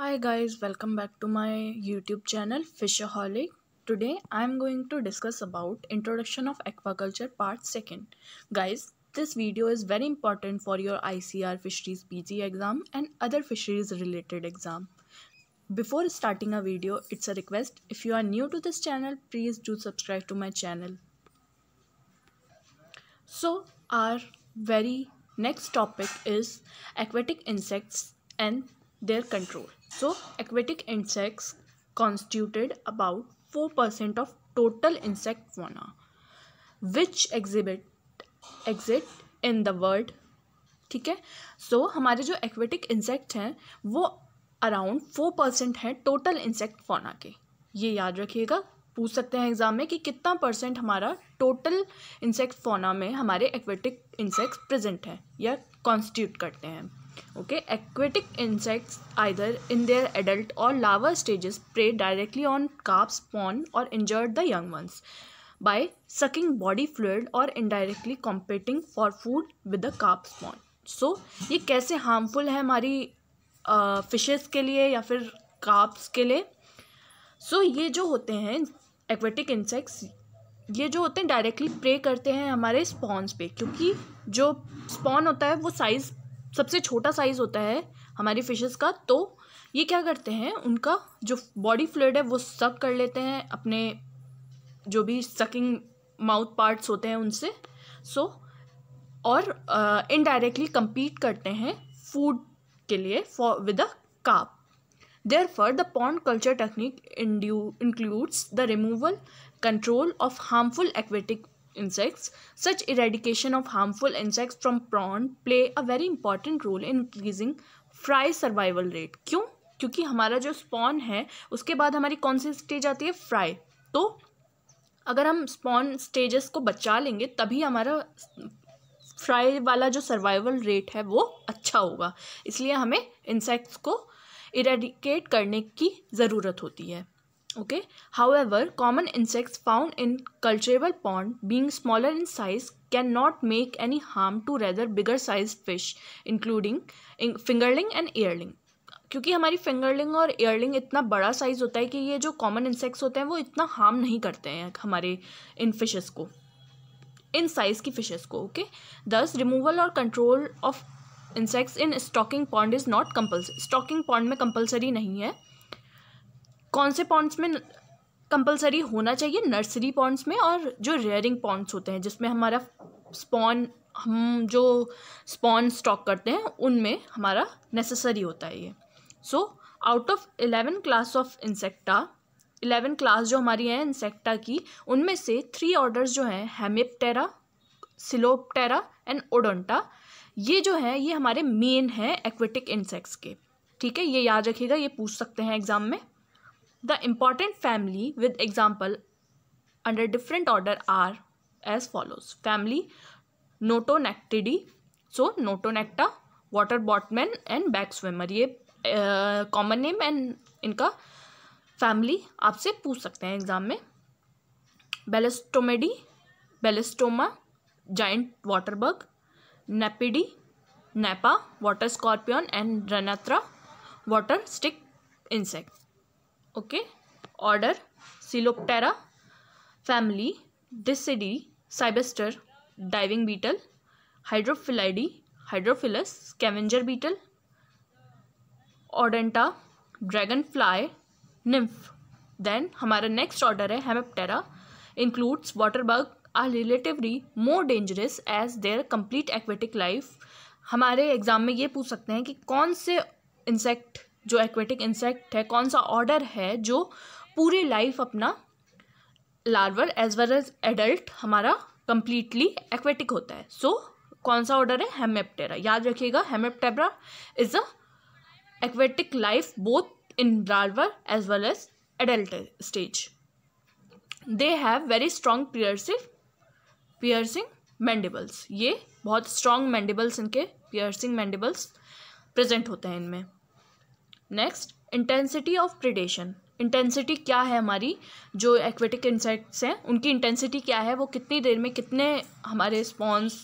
Hi guys, welcome back to my YouTube channel FisherHolic. Today I am going to discuss about introduction of aquaculture part 2nd. Guys, this video is very important for your ICR fisheries PG exam and other fisheries related exam. Before starting a video, it's a request if you are new to this channel, please do subscribe to my channel. So, our very next topic is aquatic insects and their control. Aquatic insects constituted about four percent of total insect fauna which exhibit exit in the world ठीक है so हमारे जो aquatic insect हैं वो around four percent हैं total insect fauna के ये याद रखिएगा पूछ सकते हैं एग्ज़ाम में कि कितना परसेंट हमारा टोटल इंसेक्ट फोना में हमारे एक्वेटिक इंसेक्ट्स प्रेजेंट हैं या कॉन्स्टिट्यूट करते हैं okay aquatic insects either in their adult और larval stages prey directly on carps spawn और injured the young ones by sucking body fluid और indirectly competing for food with the carps spawn so ये कैसे harmful है हमारी fishes uh, के लिए या फिर काप्स के लिए सो so, ये जो होते हैं एक्वेटिक इंसेक्ट्स ये जो होते हैं डायरेक्टली प्रे करते हैं हमारे स्पॉन्स पे क्योंकि जो स्पॉन होता है वो साइज़ सबसे छोटा साइज़ होता है हमारी फिशेस का तो ये क्या करते हैं उनका जो बॉडी फ्लूड है वो सक कर लेते हैं अपने जो भी सकिंग माउथ पार्ट्स होते हैं उनसे सो so, और इनडायरेक्टली uh, कंपीट करते हैं फूड के लिए for with a carp therefore the pond culture technique includes the removal control of harmful aquatic insects. Such eradication of harmful insects from prawn play a very important role in increasing fry survival rate क्यों क्योंकि हमारा जो spawn है उसके बाद हमारी कौन सी stage आती है फ्राई तो अगर हम स्पॉन स्टेजेस को बचा लेंगे तभी हमारा फ्राई वाला जो सर्वाइवल रेट है वो अच्छा होगा इसलिए हमें इंसेक्ट्स को इरेडिकेट करने की ज़रूरत होती है okay however common insects found in cultivable pond being smaller in size cannot make any harm to rather bigger sized fish including fingerling and earling क्योंकि हमारी फिंगरलिंग और ईयरलिंग इतना बड़ा साइज़ होता है कि ये जो कॉमन इंसेक्ट्स होते हैं वो इतना हार्म नहीं करते हैं हमारे इन फिशेस को इन साइज़ की फिशेस को ओके दस रिमूवल और control of insects in stocking pond is not compulsory stocking pond में कंपलसरी नहीं है कौन से पॉन्ड्स में कंपलसरी होना चाहिए नर्सरी पॉन्ड्स में और जो रेयरिंग पॉन्ड्स होते हैं जिसमें हमारा स्पॉन हम जो स्पॉन स्टॉक करते हैं उनमें हमारा नेसेसरी होता है ये so out of eleven class of Insecta eleven class जो हमारी हैं इंसेक्टा की उनमें से थ्री ऑर्डर्स जो हैं हेमिपटेरा सिलोपटेरा एंड ओडोंटा ये जो है ये हमारे मेन हैं एक्वेटिक इंसेक्ट्स के ठीक है ये याद रखिएगा ये पूछ सकते हैं एग्जाम में The important family with example under different order are as follows. Family Notonectidae. So Notonecta, water boatman and back swimmer ये कॉमन नेम एंड इनका फैमिली आपसे पूछ सकते हैं एग्ज़ाम में Belostomatidae Belostoma giant water bug Nepidae Nepa water scorpion and Ranatra water stick insect okay order Coleoptera family Dytiscidae Cybister diving beetle Hydrophilidae Hydrophilus scavenger beetle Odonata dragonfly nymph then हमारा next order है Hemiptera includes water bug are relatively more dangerous as their complete aquatic life हमारे exam में ये पूछ सकते हैं कि कौन से इंसेक्ट जो एक्वेटिक इंसेक्ट है कौन सा ऑर्डर है जो पूरी लाइफ अपना larval as well as adult हमारा कंप्लीटली एक्वेटिक होता है सो so, कौन सा ऑर्डर है हेमेप्टेरा याद रखिएगा Hemiptera is a aquatic life both in larval as well as adult stage they have very strong piercive piercing mandibles ये बहुत स्ट्रॉन्ग मैंडिबल्स इनके पियर्सिंग मैंडिबल्स प्रेजेंट होते हैं इनमें next intensity of predation intensity क्या है हमारी जो एक्वेटिक इंसेक्ट्स हैं उनकी इंटेंसिटी क्या है वो कितनी देर में कितने हमारे स्पॉन्स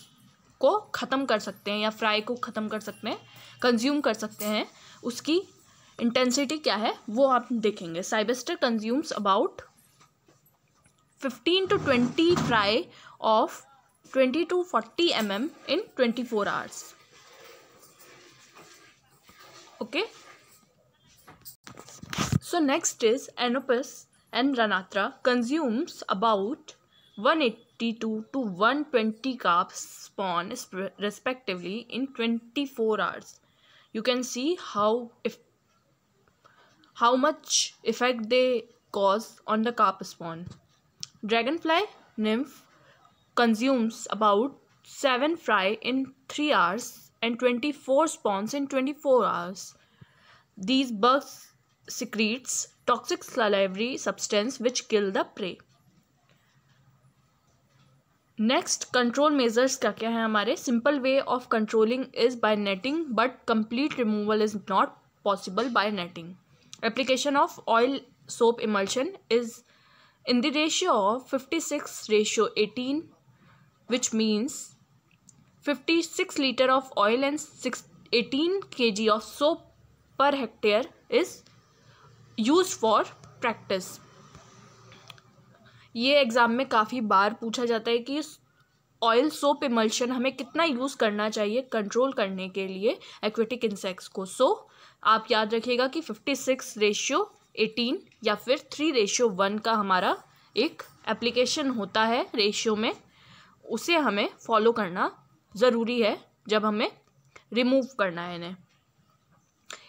को ख़त्म कर सकते हैं या फ्राई को ख़त्म कर सकते हैं कंज्यूम कर सकते हैं उसकी इंटेंसिटी क्या है वो आप देखेंगे Cybister consumes about fifteen to twenty fry of twenty to forty M M in twenty four hours okay So next is Anopus and Ranatra consumes about 182 to 120 carp spawn respectively in 24 hours. You can see how if how much effect they cause on the carp spawn. Dragonfly nymph consumes about 7 fry in 3 hours and 24 spawns in 24 hours. These bugs secretes toxic salivary substance which kill the prey next control measures क्या क्या है हमारे simple way of controlling is by netting but complete removal is not possible by netting application of oil soap emulsion is in the ratio of 56 ratio 18 which means 56 liter of oil and 6, 18 kg of soap per hectare is use for practice ये exam में काफ़ी बार पूछा जाता है कि oil soap emulsion हमें कितना use करना चाहिए कंट्रोल करने के लिए एक्वेटिक इंसेक्ट्स को सो so, आप याद रखिएगा कि फिफ्टी सिक्स रेशियो एटीन या फिर थ्री रेशियो वन का हमारा एक एप्लीकेशन होता है रेशियो में उसे हमें फॉलो करना ज़रूरी है जब हमें रिमूव करना है इन्हें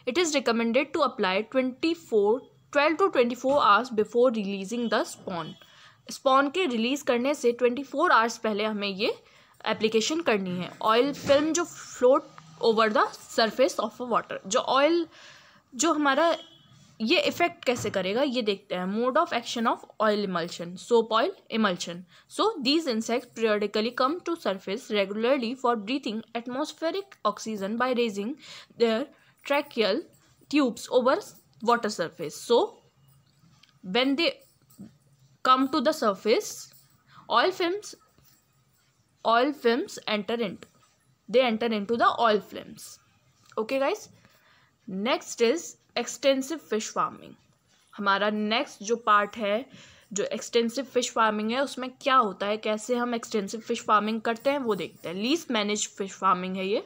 it is recommended to apply twenty four twelve to twenty four hours before releasing the spawn spawn के रिलीज़ करने से ट्वेंटी फोर आवर्स पहले हमें ये एप्लीकेशन करनी है ऑयल फिल्म जो float over the surface of water जो ऑयल जो हमारा ये इफ़ेक्ट कैसे करेगा ये देखते हैं mode of action of oil emulsion soap oil emulsion so these insect periodically come to surface regularly for breathing atmospheric oxygen by raising their tracheal tubes over water surface. So, when they come to the surface, oil films, oil films enter into, they enter into the oil films. Okay guys, next is extensive fish farming हमारा next जो part है जो extensive fish farming है उसमें क्या होता है कैसे हम एक्सटेंसिव फिश फार्मिंग करते हैं वो देखते हैं लीज मैनेज फिश फार्मिंग है ये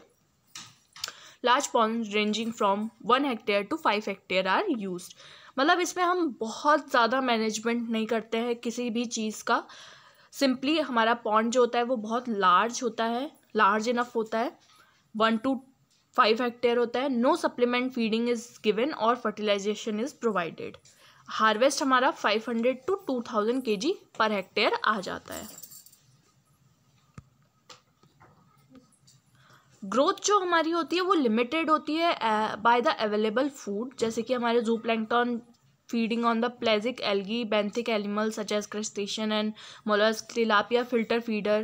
large ponds ranging from one hectare to five hectare are use मतलब इसमें हम बहुत ज़्यादा मैनेजमेंट नहीं करते हैं किसी भी चीज़ का सिंपली हमारा पॉन्ड जो होता है वो बहुत लार्ज होता है लार्ज इनफ होता है वन टू फाइव हेक्टेयर होता है no supplement feeding is given और फर्टिलाइजेशन इज़ प्रोवाइडेड हार्वेस्ट हमारा five hundred to two thousand K G per hectare आ जाता है ग्रोथ जो हमारी होती है वो लिमिटेड होती है बाय द अवेलेबल फूड जैसे कि हमारे zooplankton feeding on the pelagic algae benthic animals such as and and mollusks tilapia filter feeder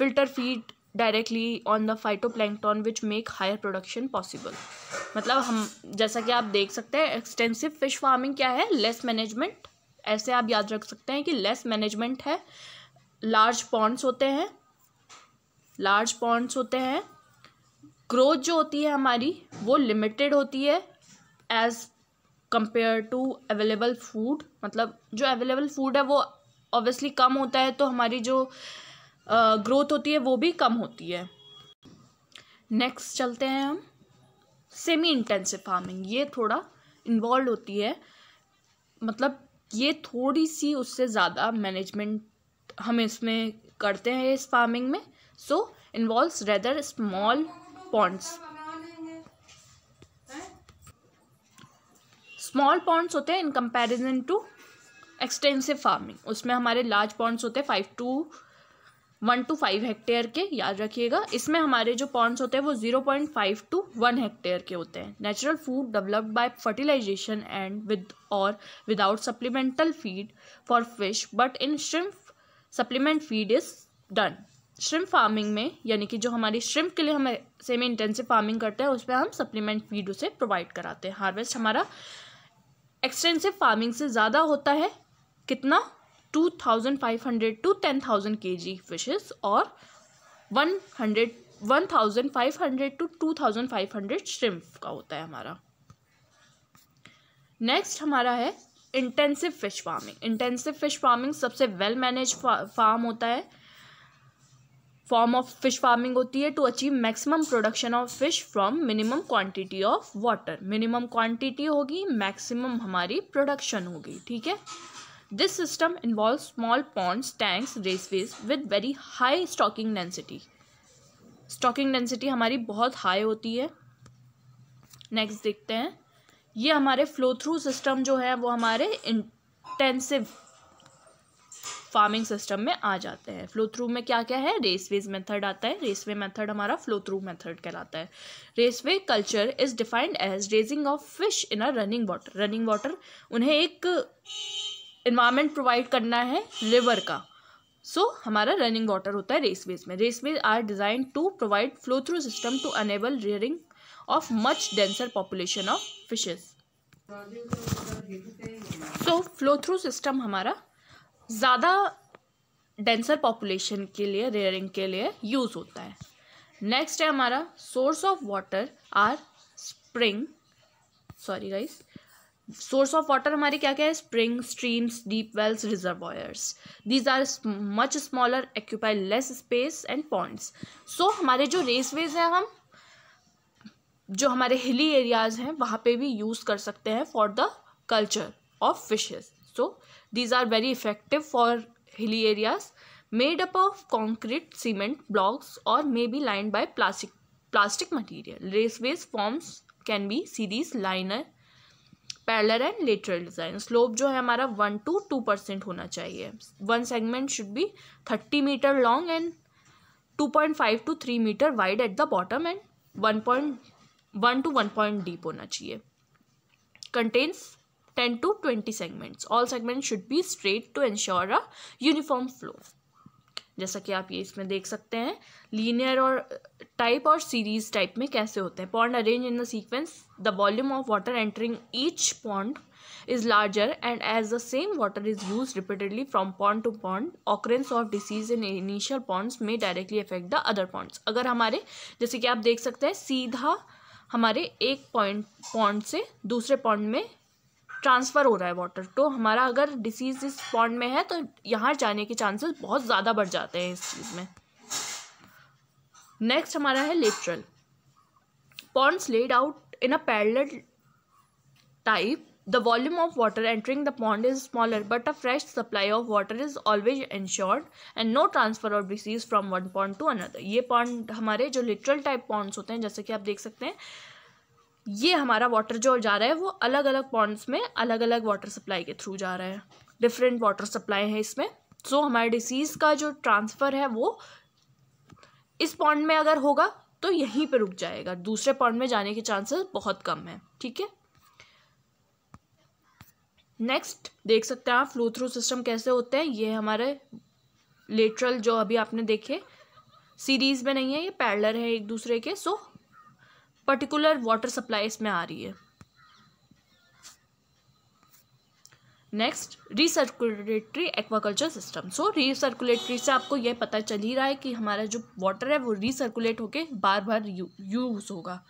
filter directly on the phyto phytoplankton which make higher production possible मतलब हम जैसा कि आप देख सकते हैं एक्सटेंसिव फिश फार्मिंग क्या है लेस मैनेजमेंट ऐसे आप याद रख सकते हैं कि लेस मैनेजमेंट है लार्ज पॉन्ड्स होते हैं लार्ज पॉन्ड्स होते हैं ग्रोथ जो होती है हमारी वो लिमिटेड होती है as compare to available food मतलब जो अवेलेबल फूड है वो ऑब्वियसली कम होता है तो हमारी जो ग्रोथ uh, होती है वो भी कम होती है नेक्स्ट चलते हैं हम सेमी इंटेंसिव फार्मिंग ये थोड़ा इन्वॉल्व होती है मतलब ये थोड़ी सी उससे ज़्यादा मैनेजमेंट हम इसमें करते हैं इस फार्मिंग में so involve rather small ponds small ponds होते हैं in comparison to extensive farming उसमें हमारे लार्ज पॉन्ड्स होते हैं five to one to five hectare के याद रखिएगा इसमें हमारे जो पॉन्ड्स होते हैं वो zero point five to one hectare के होते हैं natural food developed by fertilization and with और without supplemental feed for fish but in shrimp supplement feed is done shrimp farming में यानी कि जो हमारी श्रिम के लिए हम सेमी इंटेंसिव फार्मिंग करते हैं उसमें हम सप्लीमेंट फीड उसे प्रोवाइड कराते हैं हार्वेस्ट हमारा एक्सटेंसिव फार्मिंग से ज़्यादा होता है कितना two thousand five hundred to ten thousand K G fishes और one hundred one thousand five hundred to two thousand five hundred shrimp का होता है हमारा नेक्स्ट हमारा है intensive fish farming intensive fish farming सबसे वेल मैनेज फार्म होता है फॉर्म ऑफ फिश फार्मिंग होती है to achieve maximum production of fish from minimum quantity of water minimum quantity होगी मैक्सिमम हमारी प्रोडक्शन होगी ठीक है this system involve small ponds tanks raceways with very high stocking density stocking density हमारी बहुत high होती है नेक्स्ट देखते हैं ये हमारे फ्लो थ्रू सिस्टम जो है वो हमारे इंटेंसिव फार्मिंग सिस्टम में आ जाते हैं फ्लो थ्रू में क्या क्या है रेसवेज मेथड आता है रेसवे मेथड हमारा फ्लो थ्रू मेथड कहलाता है raceway culture is defined as raising of fish in a running water running water उन्हें एक इन्वायरमेंट प्रोवाइड करना है रिवर का सो so, हमारा रनिंग वाटर होता है रेसवेज में raceways are design to provide flow through system to enable rearing of much denser population of fishes so flow through system हमारा ज़्यादा डेंसर पॉपुलेशन के लिए रेयरिंग के लिए यूज़ होता है नेक्स्ट है हमारा source of water are spring sorry guys source of water हमारे क्या क्या है spring streams deep wells reservoirs these are much smaller occupy less space and points so हमारे जो रेस वेज हैं हम जो हमारे हिली एरियाज हैं वहाँ पे भी यूज़ कर सकते हैं for the culture of fishes so these are very effective for hilly areas made up of concrete cement blocks or may be lined by plastic plastic material raceways forms can be series liner parallel and lateral design slope जो है हमारा one two two percent होना चाहिए one segment should be thirty metre long and two point five to three metre wide at the bottom and one point one two one point deep होना चाहिए contains 10 to 20 segments all segments should be straight to ensure a uniform flow जैसा कि आप ये इसमें देख सकते हैं लीनियर और टाइप और सीरीज टाइप में कैसे होते हैं pond arrange in the sequence the volume of water entering each pond is larger and as the same water is use repeatedly from pond to pond occurrence of disease in initial ponds में directly affect the other ponds अगर हमारे जैसे कि आप देख सकते हैं सीधा हमारे एक पॉइंट पॉन्ड से दूसरे पॉन्ड में ट्रांसफ़र हो रहा है वाटर तो हमारा अगर डिसीज़ इस पॉन्ड में है तो यहाँ जाने के चांसेस बहुत ज़्यादा बढ़ जाते हैं इस चीज़ में नेक्स्ट हमारा है lateral ponds laid out in a parallel type the volume of water entering the pond is smaller but a fresh supply of water is always insured and no transfer of disease from one point to another ये pond हमारे जो literal type Pond's होते हैं जैसे कि आप देख सकते हैं ये हमारा वाटर जो जा रहा है वो अलग अलग पॉन्ड्स में अलग अलग वाटर सप्लाई के थ्रू जा रहा है डिफरेंट वाटर सप्लाई है इसमें सो so, हमारे डिसीज़ का जो ट्रांसफ़र है वो इस पॉन्ड में अगर होगा तो यहीं पे रुक जाएगा दूसरे पॉन्ड में जाने के चांसेस बहुत कम है ठीक है नेक्स्ट देख सकते हैं आप फ्लो थ्रू सिस्टम कैसे होते हैं ये हमारे लेटरल जो अभी आपने देखे सीरीज़ में नहीं है ये पैरलर है एक दूसरे के so so, particular water supply इसमें आ रही है next recirculatory aquaculture system so recirculatory से आपको यह पता चल ही रहा है कि हमारा जो वाटर है वो रिसर्कुलेट होके बार बार यूज होगा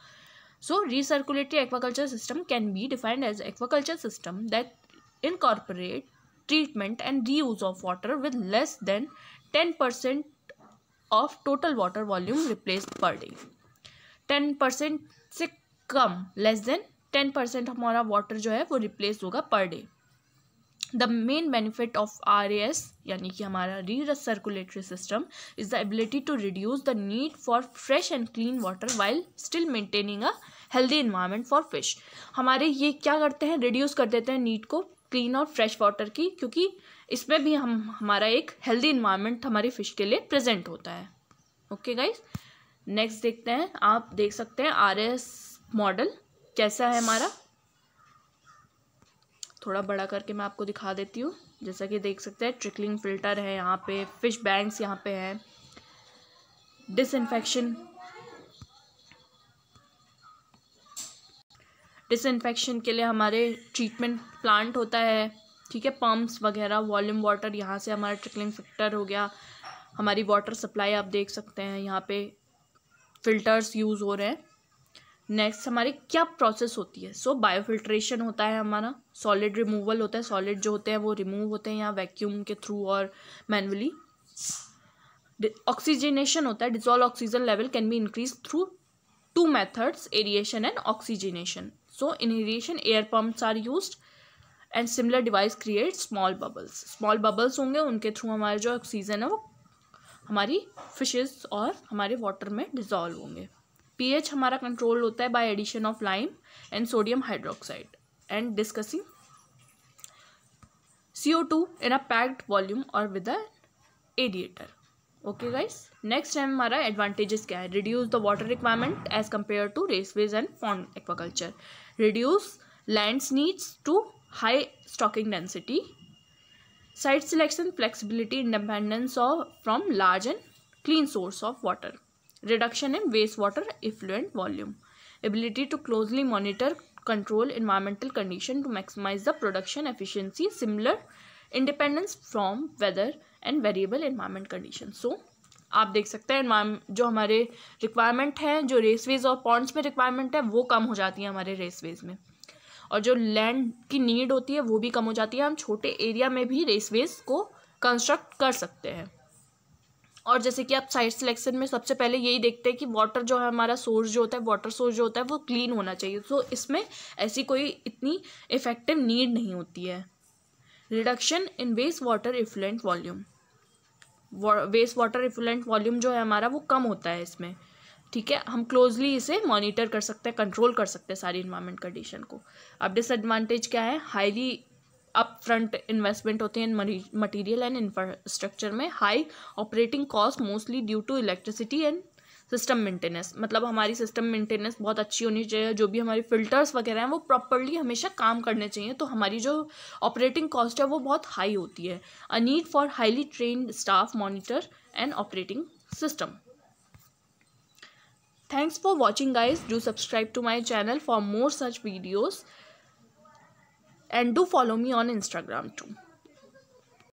so recirculatory aquaculture system can be defined as aquaculture system that incorporate and reuse of water with less than ten percent of total water volume replace per day ten percent से कम less than ten percent हमारा वाटर जो है वो replace होगा per day the main benefit of R S यानी कि हमारा recirculatory system is the ability to reduce the need for fresh and clean water while still maintaining a healthy environment for fish हमारे ये क्या करते हैं reduce कर देते हैं नीड को क्लीन और फ्रेश वाटर की क्योंकि इसमें भी हम हमारा एक हेल्दी इन्वायरमेंट हमारी फ़िश के लिए प्रेजेंट होता है ओके okay गाइज़ नेक्स्ट देखते हैं आप देख सकते हैं आर एस मॉडल कैसा है हमारा थोड़ा बड़ा करके मैं आपको दिखा देती हूँ जैसा कि देख सकते हैं ट्रिकलिंग फिल्टर है यहाँ पे फिश बैंक्स यहाँ पे हैं डिसइनफेक्शन डिसइनफेक्शन के लिए हमारे ट्रीटमेंट प्लांट होता है ठीक है पम्प्स वगैरह वॉल्यूम वाटर यहाँ से हमारा ट्रिकलिंग फिल्टर हो गया हमारी वाटर सप्लाई आप देख सकते हैं यहाँ पे फ़िल्टर्स यूज़ हो रहे हैं नेक्स्ट हमारे क्या प्रोसेस होती है सो so, बायोफिल्ट्रेशन होता है हमारा सॉलिड रिमूवल होता है सॉलिड जो होते हैं वो रिमूव होते हैं यहाँ वैक्यूम के थ्रू और मैनुअली ऑक्सीजनेशन होता है dissolve oxygen level can be increase through two methods aeration and oxygenation so in aeration air pumps are use and similar device create small bubbles small bubbles होंगे उनके through हमारा जो oxygen है वो हमारी fishes और हमारे वाटर में डिजॉल्व होंगे पीएच हमारा कंट्रोल होता है by addition of lime and sodium hydroxide and discussing CO2 टू इन अ पैक्ड वॉल्यूम और with a aerator okay guys next है हमारा एडवांटेजेस क्या है reduce the water requirement as compare to raceways and pond aquaculture reduce lands needs to high stocking density site selection flexibility independence of from large and clean source of water reduction in waste water effluent volume ability to closely monitor control environmental condition to maximise the production efficiency similar independence from weather and variable environment condition so आप देख सकते हैं जो हमारे requirement हैं जो रेसवेज और पॉन्ट्स में रिक्वायरमेंट है वो कम हो जाती है हमारे रेसवेज में और जो लैंड की नीड होती है वो भी कम हो जाती है हम छोटे एरिया में भी रेसवेज को कंस्ट्रक्ट कर सकते हैं और जैसे कि आप साइट सिलेक्शन में सबसे पहले यही देखते हैं कि वाटर जो है हमारा सोर्स जो होता है वाटर सोर्स जो होता है वो क्लीन होना चाहिए तो इसमें ऐसी कोई इतनी इफ़ेक्टिव नीड नहीं होती है reduction in waste water effluent volume waste water effluent volume जो है हमारा वो कम होता है इसमें ठीक है हम क्लोजली इसे मॉनिटर कर सकते हैं कंट्रोल कर सकते हैं सारी इन्वायरमेंट कंडीशन को अब डिसएडवांटेज क्या है हाईली अप फ्रंट इन्वेस्टमेंट होते हैं मटीरियल एंड इंफ्रास्ट्रक्चर में high operating cost mostly due to electricity and system maintenance मतलब हमारी सिस्टम मेंटेनेंस बहुत अच्छी होनी चाहिए जो भी हमारी फिल्टर्स वगैरह हैं वो प्रॉपरली हमेशा काम करने चाहिए तो हमारी जो ऑपरेटिंग कॉस्ट है वो बहुत हाई होती है a need for highly train staff monitor and operating system Thanks for watching guys. Do subscribe to my channel for more such videos. And do follow me on Instagram too.